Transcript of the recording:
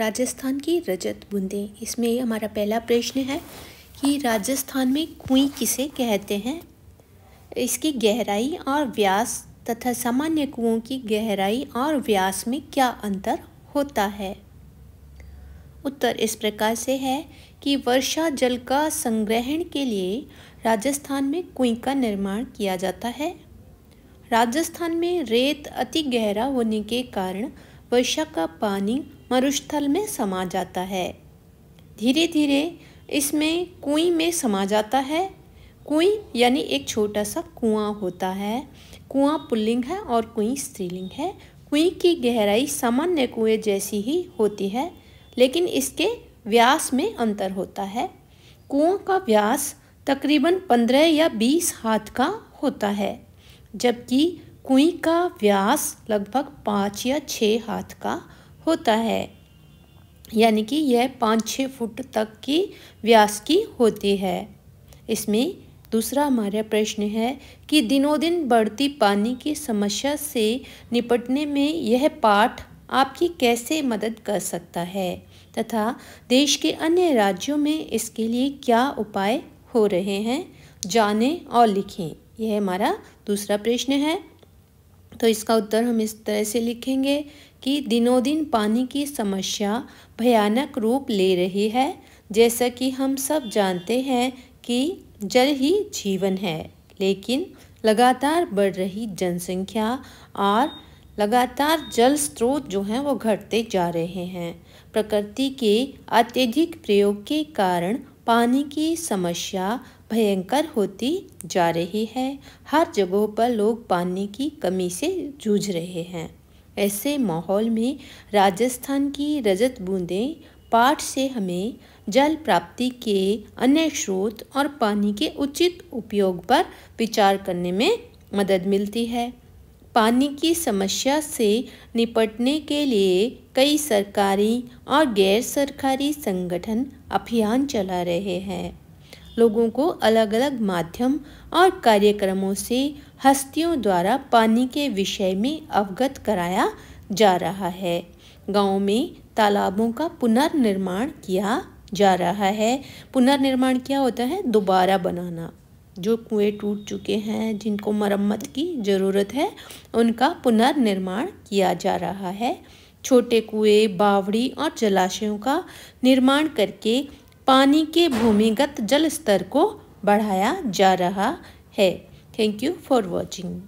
राजस्थान की रजत बूंदें इसमें हमारा पहला प्रश्न है कि राजस्थान में कुई किसे कहते हैं इसकी गहराई और व्यास तथा सामान्य कुओं की गहराई और व्यास में क्या अंतर होता है उत्तर इस प्रकार से है कि वर्षा जल का संग्रहण के लिए राजस्थान में कुएं का निर्माण किया जाता है राजस्थान में रेत अति गहरा होने के कारण वर्षा का पानी मरुस्थल में समा जाता है धीरे धीरे इसमें कुई में समा जाता है कुई यानी एक छोटा सा कुआं होता है कुआं पुल्लिंग है और कुई स्त्रीलिंग है कुई की गहराई सामान्य कुएं जैसी ही होती है लेकिन इसके व्यास में अंतर होता है कुओं का व्यास तकरीबन पंद्रह या बीस हाथ का होता है जबकि कुई का व्यास लगभग पाँच या छः हाथ का होता है यानी कि यह पाँच छः फुट तक की व्यास की होती है इसमें दूसरा हमारा प्रश्न है कि दिनों दिन बढ़ती पानी की समस्या से निपटने में यह पाठ आपकी कैसे मदद कर सकता है तथा देश के अन्य राज्यों में इसके लिए क्या उपाय हो रहे हैं जानें और लिखें यह हमारा दूसरा प्रश्न है तो इसका उत्तर हम इस तरह से लिखेंगे कि दिनों दिन पानी की समस्या भयानक रूप ले रही है जैसा कि हम सब जानते हैं कि जल ही जीवन है लेकिन लगातार बढ़ रही जनसंख्या और लगातार जल स्रोत जो हैं वो घटते जा रहे हैं प्रकृति के अत्यधिक प्रयोग के कारण पानी की समस्या भयंकर होती जा रही है हर जगहों पर लोग पानी की कमी से जूझ रहे हैं ऐसे माहौल में राजस्थान की रजत बूंदें पाठ से हमें जल प्राप्ति के अन्य स्रोत और पानी के उचित उपयोग पर विचार करने में मदद मिलती है पानी की समस्या से निपटने के लिए कई सरकारी और गैर सरकारी संगठन अभियान चला रहे हैं लोगों को अलग अलग माध्यम और कार्यक्रमों से हस्तियों द्वारा पानी के विषय में अवगत कराया जा रहा है गाँव में तालाबों का पुनर्निर्माण किया जा रहा है पुनर्निर्माण क्या होता है दोबारा बनाना जो कुएं टूट चुके हैं जिनको मरम्मत की ज़रूरत है उनका पुनर्निर्माण किया जा रहा है छोटे कुएं बावड़ी और जलाशयों का निर्माण करके पानी के भूमिगत जल स्तर को बढ़ाया जा रहा है थैंक यू फॉर वॉचिंग